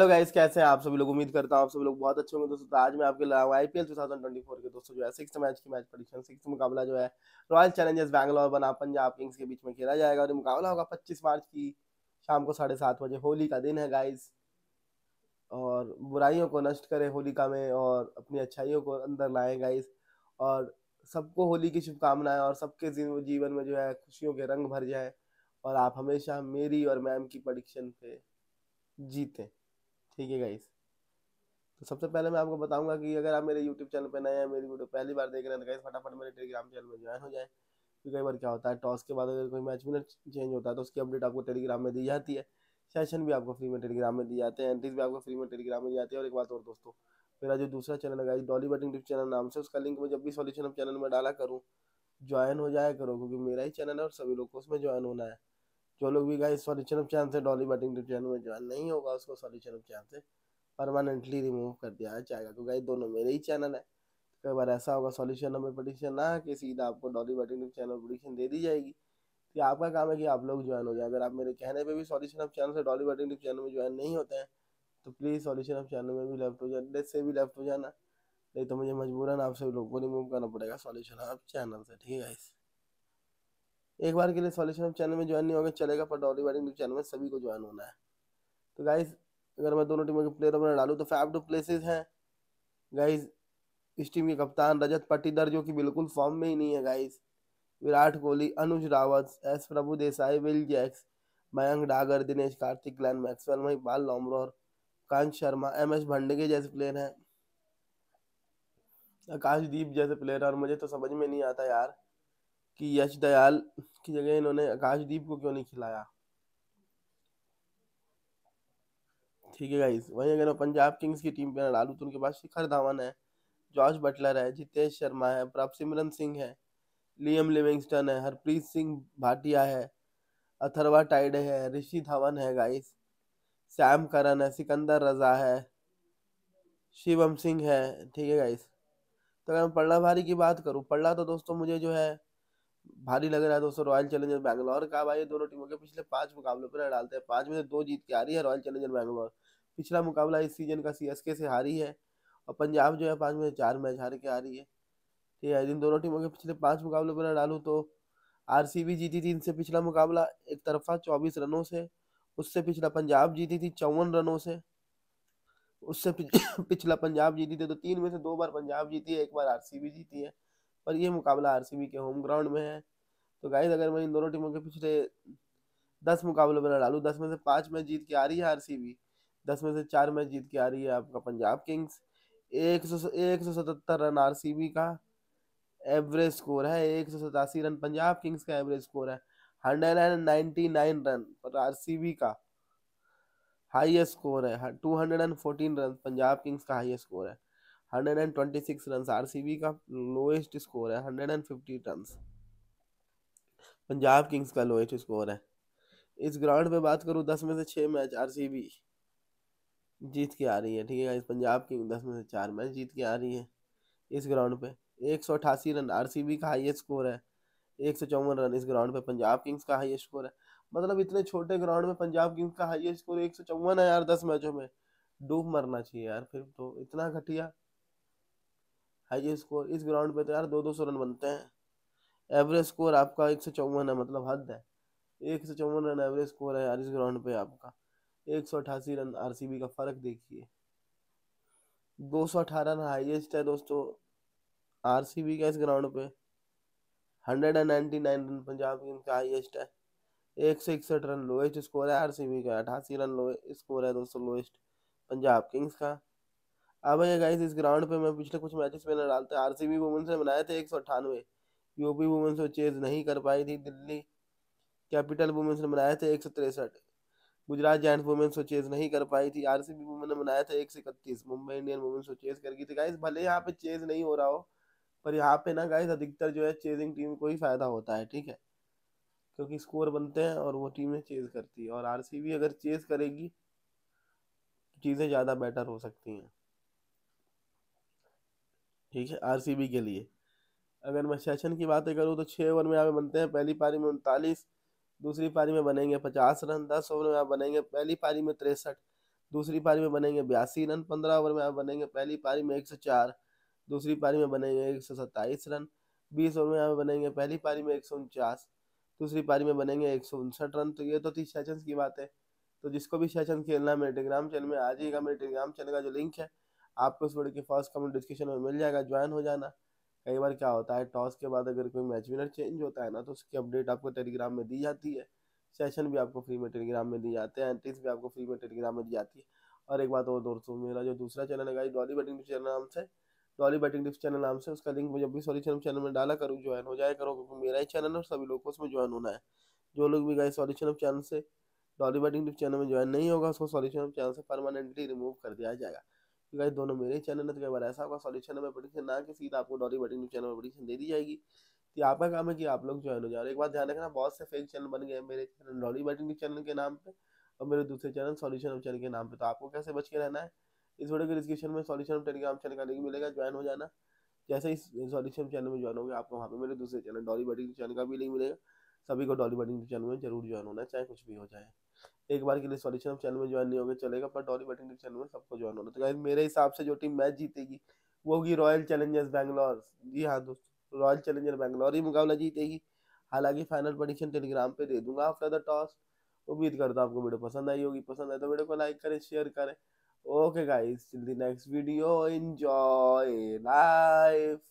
hello guys कैसे हैं आप सभी लोग उम्मीद करता हूँ आप सभी लोग बहुत अच्छे होंगे दोस्तों तो आज मैं आपके लाऊंगा आई 2024 एल टू के दोस्तों जो है सिक्स मैच की मैच परीक्षण सिक्स मुकाबला जो है रॉयल चैलेंजर्स बैंगलोर बना पंजाब किंग्स के बीच में खेला जाएगा और मुकाबला होगा पच्चीस मार्च की शाम को साढ़े सात बजे होली का दिन है गाइज और बुराइयों को नष्ट करें होलिका में और अपनी अच्छाइयों को अंदर लाएँ गाइज और सबको होली की शुभकामनाएं और सबके जीवन में जो है खुशियों के रंग भर जाए और आप हमेशा मेरी और मैम की परीक्षण पे जीतें ठीक है गाइस तो सबसे पहले मैं आपको बताऊंगा कि अगर आप मेरे यूट्यूब चैनल पर नए हैं मेरी वीडियो पहली बार देख रहे हैं तो गाइस फटाफट मेरे टेलीग्राम चैनल में ज्वाइन हो जाए क्योंकि कई बार क्या होता है टॉस के बाद अगर कोई मैच विनर चेंज होता है तो उसकी अपडेट आपको टेलीग्राम में दी जाती है सेशन भी आपको फ्री में टेलीग्राम में दी जाते हैं एंट्रीज भी आपको फ्री में टेलीग्राम में दी जाती है और एक बात और दोस्तों मेरा जो दूसरा चैनल है guys Dolly batting tip channel नाम से उसका लिंक मैं जब भी सॉल्यूशन अब चैनल में डाला करूँ ज्वाइन हो जाए करो क्योंकि मेरा ही चैनल है और सभी लोग को उसमें ज्वाइन होना है जो लोग भी गाइस सॉरी ऑफ चैन से डॉली बैटिंग चैनल में ज्वाइन नहीं होगा उसको सॉरी ऑफ चैन से परमानेंटली रिमूव कर दिया जाएगा क्योंकि तो गाइस दोनों मेरे ही चैनल है कई बार ऐसा होगा सॉल्यूशन में पटिशन ना कि सीधा आपको डॉली बैटिंग चैनल पटिशन दे दी जाएगी कि तो आपका काम है कि आप लोग ज्वाइन हो जाए अगर आप मेरे कहने पर भी सॉल्यूशन ऑफ चैनल से डॉली बैटिंग चैनल में ज्वाइन नहीं होते हैं तो प्लीज़ सॉल्यूशन ऑफ चैनल में भी लेफ्ट हो जाए से भी लेफ्ट हो जाना नहीं तो मुझे मजबूरन आप सभी लोगों को रिमूव करना पड़ेगा सॉल्यूशन ऑफ चैनल से ठीक है गाइस एक बार के लिए सॉल्यूशन चैनल में ज्वाइन नहीं होगा चलेगा पर डॉली बैटिंग चैनल में सभी को ज्वाइन होना है तो गाइज अगर मैं दोनों टीमों के प्लेयर में डालूँ तो फाइव टू प्लेसेस हैं गाइज इस टीम के कप्तान रजत पट्टीदर जो कि बिल्कुल फॉर्म में ही नहीं है guys Virat Kohli Anuj Rawat S Prabhu Desai Will Jacks Mayank Dagar Dinesh Karthik Glenn Maxwell Mahipal Lomror Lomror Kant Sharma M S Bhandage जैसे प्लेयर हैं आकाशदीप जैसे प्लेयर और मुझे तो समझ में नहीं आता यार कि यश दयाल की जगह इन्होंने आकाशदीप को क्यों नहीं खिलाया ठीक है गाइस वही अगर मैं पंजाब किंग्स की टीम पे डालू तो उनके पास शिखर धवन है जॉर्ज बटलर है जितेश शर्मा है सिमरन सिंह है लियम लिविंगस्टन है हरप्रीत सिंह भाटिया है अथरवा टाइडे है ऋषि धवन है गाइस सैम करन है सिकंदर रजा है शिवम सिंह है ठीक है गाइस तो अगर मैं पल्ला भारी की बात करूँ पल्ला तो दोस्तों मुझे जो है भारी लग रहा है दोस्तों रॉयल चैलेंजर बैंगलोर का भाई दोनों टीमों के पिछले पांच मुकाबलों पर डालते हैं पांच में से दो जीत के आ रही है रॉयल चैलेंजर बैंगलोर पिछला मुकाबला इस सीजन का सी से हारी है और पंजाब जो है पाँच में चार मैच हार के आ रही है ठीक है इन दोनों टीमों के पिछले पाँच मुकाबलों पर डालूँ तो आर जीती थी इनसे पिछला मुकाबला एक तरफा चौबीस रनों से उससे पिछला पंजाब जीती थी चौवन रनों से उससे पिछला पंजाब जीती थी तो तीन में से दो बार पंजाब जीती है एक बार आर जीती है पर ये मुकाबला आरसीबी के होम ग्राउंड में है तो गाइज अगर मैं इन दोनों टीमों के पिछले दस मुकाबलों में डालू दस में से पाँच मैच जीत के आ रही है आर सी बी दस में से चार मैच जीत के आ रही है आपका पंजाब किंग्स एक सौ एक सौ सतहत्तर रन आर सी बी का एवरेज स्कोर है एक सौ सतासी रन पंजाब किंग्स का एवरेज स्कोर है hundred and ninety nine run पर आर सी बी का हाईएस्ट स्कोर है two hundred and fourteen run Punjab Kings का हाईएस्ट स्कोर है hundred and twenty six run R C B का लोएस्ट स्कोर है hundred and fifty run Punjab Kings का lowest score है इस ग्राउंड पे बात करूँ दस में से छः मैच आर सी बी जीत के आ रही है ठीक है इस पंजाब किंग दस में से चार मैच जीत के आ रही है इस ग्राउंड पे एक सौ अठासी रन आर सी बी का हाइस्ट स्कोर है एक सौ चौवन रन इस ग्राउंड पे पंजाब किंग्स का हाइस्ट स्कोर है मतलब इतने छोटे ग्राउंड में पंजाब किंग्स का हाइस्ट स्कोर एक सौ चौवन है यार दस मैचों में डूब मरना चाहिए यार फिर तो इतना घटिया हाई स्कोर इस ग्राउंड पे तो यार दो दो सौ रन बनते हैं एवरेज स्कोर आपका एक सौ चौवन है मतलब हद है एक सौ चौवन रन एवरेज स्कोर है यार इस ग्राउंड पे आपका एक सौ अठासी रन आरसीबी का फ़र्क देखिए दो सौ अठारह रन हाइएस्ट है दोस्तों आरसीबी का इस ग्राउंड पे hundred and ninety nine run Punjab team का हाइएस्ट है एक सौ इकसठ रन लोएस्ट स्कोर है आरसीबी का अठासी रन लोए स्कोर है दोस्तों लोएस्ट पंजाब किंग्स का अब भैया गाइस इस ग्राउंड पे मैं पिछले कुछ मैचेस में डालते आर सी बी वुमेंस ने बनाए थे एक सौ अट्ठानवे यूपी वुमेंस को चेज नहीं कर पाई थी दिल्ली कैपिटल वुमेंस ने बनाए थे एक सौ तिरसठ गुजरात जैंट वुमेंस को चेज नहीं कर पाई थी आर सी बी वुमेन ने बनाया था एक सौ इकतीस मुंबई इंडियन वुमेन्स को चेज कर गई थी गाइस भले यहाँ पे चेज नहीं हो रहा हो पर यहाँ पे ना गाइस अधिकतर जो है चेजिंग टीम को ही फायदा होता है ठीक है क्योंकि स्कोर बनते हैं और वो टीमें चेज करती है और आर सी बी अगर चेज करेगी तो चीज़ें ज़्यादा बेटर हो सकती हैं ठीक है आर के लिए अगर मैं सेशन की बातें करूँ तो छः ओवर में यहाँ बनते हैं पहली पारी में उनतालीस दूसरी पारी में बनेंगे पचास रन दस ओवर में आप बनेंगे पहली पारी में तिरसठ दूसरी पारी में बनेंगे बयासी रन पंद्रह ओवर में आप बनेंगे पहली पारी में एक सौ चार दूसरी पारी में बनेंगे एक सौ सत्ताईस रन बीस ओवर में आप बनेंगे पहली पारी में एक सौ उनचास दूसरी पारी में बनेंगे एक सौ उनसठ रन तो ये तो थी सेशन की बात है तो जिसको भी सेशन खेलना मेरे टेलीग्राम चैनल में आ जाइएगा मेरे टेलीग्राम चैनल का जो लिंक है आपको इस वीडियो के फर्स्ट कमेंट डिस्क्रिप्शन में मिल जाएगा ज्वाइन हो जाना कई बार क्या होता है टॉस के बाद अगर कोई मैच विनर चेंज होता है ना तो उसकी अपडेट आपको टेलीग्राम में दी जाती है सेशन भी आपको फ्री में टेलीग्राम में दी जाते हैं एंट्रीज भी आपको फ्री में टेलीग्राम में दी जाती है और एक बात और दोस्तों मेरा जो दूसरा चैनल है डॉली बैटिंग टिप्स चैनल नाम से डॉली बैटिंग टिप्स चैनल नाम से उसका लिंक मुझे भी सॉरी चैनल चैनल में डाला करूँ ज्वाइन हो जाए करो क्योंकि मेरा ही चैनल है सभी लोग को उसमें ज्वाइन होना है जो लोग भी गए सॉल्यूशन चैनल चैनल से डॉली बैटिंग टिप्स चैनल में ज्वाइन नहीं होगा उसको सॉल्यूशन चैनल चैनल से परमानेंटली रिमूव कर दिया जाएगा कि गाइस दोनों मेरे चैनल है तो कई बार ऐसा होगा सॉल्यूशन में प्रोडिक्शन ना कि सीधा आपको डॉरी बटिंग चैनल में प्रोडिक्शन दे दी जाएगी कि तो आपका काम है कि आप लोग ज्वाइन हो जाओ एक बात ध्यान रखना बहुत से फेक चैनल बन गए मेरे चैनल डॉली बैटिंग चैनल के नाम पर और मेरे दूसरे चैनल सॉल्यूशन ऑफ चैनल के नाम पर तो आपको कैसे बच के रहना है इस वीडियो के डिस्क्रिप्शन में सॉल्यूशन ऑफ टेलीग्राम चैनल का लिंक मिलेगा ज्वाइन हो जाना जैसे इस सॉल्यूशन चैनल में ज्वाइन होगा आपको वहाँ पर मेरे दूसरे चैनल डॉली बैटिंग चैनल का भी लिंक मिलेगा सभी को डॉली बैटिंग चैनल में जरूर ज्वाइन होना है चाहे कुछ भी हो जाए एक बार के लिए सॉरी हम चैनल में ज्वाइन नहीं होगा चलेगा पर डॉली बैटिंग चैनल में सबको ज्वाइन होना तो गाइज मेरे हिसाब से जो टीम मैच जीतेगी वो होगी रॉयल चैलेंजर्स बैंगलोर जी हाँ दोस्तों रॉयल चैलेंजर बैंगलोर ही मुकाबला जीतेगी हालांकि फाइनल परीक्षण टेलीग्राम पर दे दूंगा आफ्टर द टॉस उम्मीद करता हूँ आपको वीडियो पसंद आई होगी पसंद आए तो वीडियो को लाइक करें शेयर करें okay guys till the next video enjoy life